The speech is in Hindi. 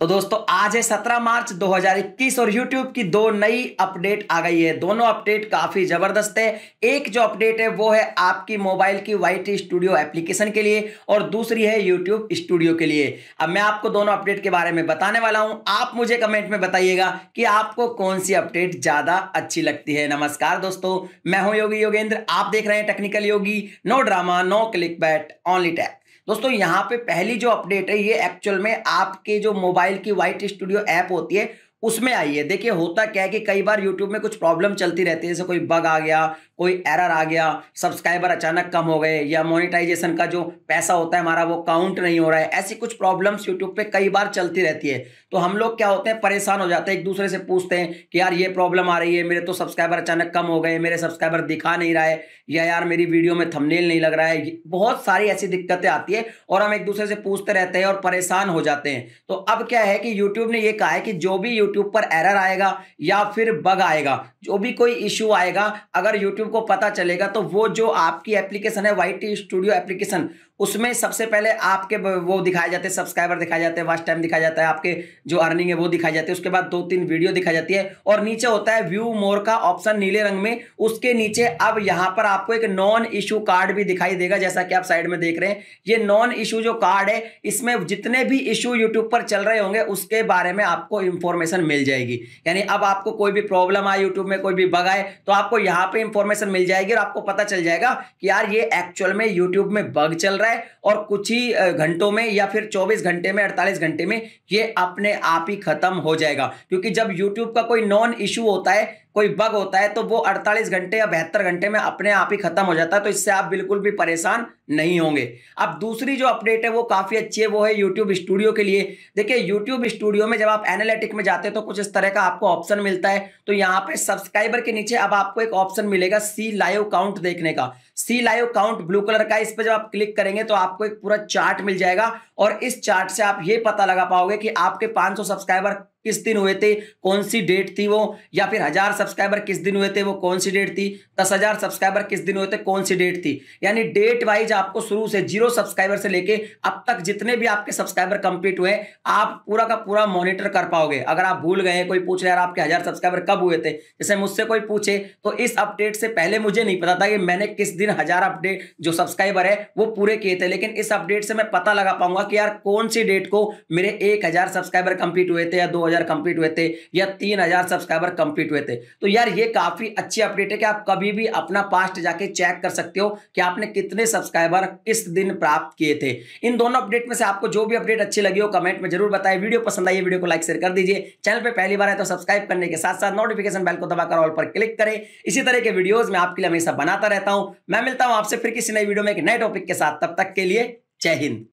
तो दोस्तों आज है 17 मार्च 2021 और YouTube की दो नई अपडेट आ गई है दोनों अपडेट काफ़ी ज़बरदस्त है एक जो अपडेट है वो है आपकी मोबाइल की वाइट स्टूडियो एप्लीकेशन के लिए और दूसरी है YouTube स्टूडियो के लिए अब मैं आपको दोनों अपडेट के बारे में बताने वाला हूं आप मुझे कमेंट में बताइएगा कि आपको कौन सी अपडेट ज़्यादा अच्छी लगती है नमस्कार दोस्तों मैं हूँ योगी योगेंद्र आप देख रहे हैं technical Yogi no drama no click bait only tap दोस्तों यहाँ पे पहली जो अपडेट है ये एक्चुअल में आपके जो मोबाइल की वाइट स्टूडियो ऐप होती है उसमें आइए देखिए होता क्या है कि कई बार यूट्यूब में कुछ प्रॉब्लम चलती रहती है जैसे कोई बग आ गया कोई एरर आ गया सब्सक्राइबर अचानक कम हो गए या मोनेटाइजेशन का जो पैसा होता है हमारा वो काउंट नहीं हो रहा है ऐसी कुछ प्रॉब्लम्स YouTube पे कई बार चलती रहती है तो हम लोग क्या होते हैं परेशान हो जाते हैं एक दूसरे से पूछते हैं कि यार ये प्रॉब्लम आ रही है मेरे तो सब्सक्राइबर अचानक कम हो गए मेरे सब्सक्राइबर दिखा नहीं रहा है या यार मेरी वीडियो में थमनेल नहीं लग रहा है बहुत सारी ऐसी दिक्कतें आती है और हम एक दूसरे से पूछते रहते हैं और परेशान हो जाते हैं तो अब क्या है कि यूट्यूब ने ये कहा है कि जो भी यूट्यूब पर एरर आएगा या फिर बग आएगा जो भी कोई इशू आएगा अगर यूट्यूब को पता चलेगा तो वो जो आपकी एप्लीकेशन है वाई टी स्टूडियो एप्लीकेशन उसमें सबसे पहले आपके वो दिखाए जाते हैं सब्सक्राइबर दिखाए जाते हैं वास्ट टाइम दिखाया जाता है आपके जो अर्निंग है वो दिखाई जाती है उसके बाद दो तीन वीडियो दिखाई जाती है और नीचे होता है व्यू मोर का ऑप्शन नीले रंग में उसके नीचे अब यहाँ पर आपको एक नॉन इशू कार्ड भी दिखाई देगा जैसा कि आप साइड में देख रहे हैं ये नॉन इशू जो कार्ड है इसमें जितने भी इशू यूट्यूब पर चल रहे होंगे उसके बारे में आपको इंफॉर्मेशन मिल जाएगी यानी अब आपको कोई भी प्रॉब्लम आए यूट्यूब में कोई भी बग आए तो आपको यहाँ पर इंफॉर्मेशन मिल जाएगी और आपको पता चल जाएगा कि यार ये एक्चुअल में यूट्यूब में बग चल रहा है रहा है और कुछ ही घंटों में या फिर 24 घंटे में 48 घंटे में ये अपने आप ही खत्म हो जाएगा क्योंकि जब यूट्यूब का कोई नॉन इशू होता है कोई बग होता है तो वो 48 घंटे या बहत्तर घंटे में अपने आप ही खत्म हो जाता है तो इससे आप बिल्कुल भी परेशान नहीं होंगे अब दूसरी जो अपडेट है वो काफ़ी अच्छी है वो है यूट्यूब स्टूडियो के लिए देखिए यूट्यूब स्टूडियो में जब आप एनालिटिक में जाते हैं तो कुछ इस तरह का आपको ऑप्शन मिलता है तो यहाँ पे सब्सक्राइबर के नीचे अब आपको एक ऑप्शन मिलेगा सी लाइव काउंट देखने का सी लाइव काउंट ब्लू कलर का इस पर जब आप क्लिक करेंगे तो आपको एक पूरा चार्ट मिल जाएगा और इस चार्ट से आप ये पता लगा पाओगे कि आपके 500 सब्सक्राइबर किस दिन हुए थे कौन सी डेट थी वो या फिर हजार सब्सक्राइबर किस दिन हुए थे वो कौन सी डेट थी दस हजार सब्सक्राइबर किस दिन हुए थे कौन सी डेट थी यानी डेट वाइज आपको शुरू से जीरो सब्सक्राइबर से लेके अब तक जितने भी आपके सब्सक्राइबर कंप्लीट हुए आप पूरा का पूरा मॉनिटर कर पाओगे अगर आप भूल गए कोई पूछ रहे यार आपके हजार सब्सक्राइबर कब हुए थे जैसे मुझसे कोई पूछे तो इस अपडेट से पहले मुझे नहीं पता था कि मैंने किस दिन हजार अपडेट जो सब्सक्राइबर है वो पूरे किए थे लेकिन इस अपडेट से मैं पता लगा पाऊंगा कि यार कौन सी डेट को मेरे एक सब्सक्राइबर कंप्लीट हुए थे या दो हजार कंप्लीट हुए थे या तीन हजार सब्सक्राइबर कंप्लीट हुए थे तो यार ये काफी अच्छी अपडेट है कि आप कभी भी अपना पास्ट जाके चेक कर सकते हो कि आपने कितने सब्सक्राइबर किस दिन प्राप्त किए थे इन दोनों अपडेट में से आपको जो भी अपडेट अच्छी लगी हो कमेंट में जरूर बताए वीडियो पसंद आई वीडियो को लाइक शेयर कर दीजिए चैनल पर पहली बार है तो सब्सक्राइब करने के साथ साथ नोटिफिकेशन बेल को दबाकर ऑल पर क्लिक करें इसी तरह के वीडियो में आपके लिए हमेशा बनाता रहता हूं मैं मिलता हूं आपसे फिर किसी नई वीडियो में एक नए टॉपिक के साथ तब तक के लिए जय हिंद